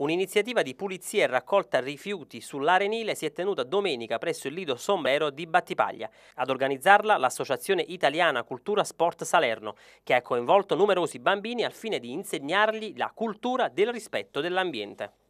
Un'iniziativa di pulizia e raccolta rifiuti sull'Arenile si è tenuta domenica presso il lido Sombero di Battipaglia. Ad organizzarla l'Associazione Italiana Cultura Sport Salerno, che ha coinvolto numerosi bambini al fine di insegnargli la cultura del rispetto dell'ambiente.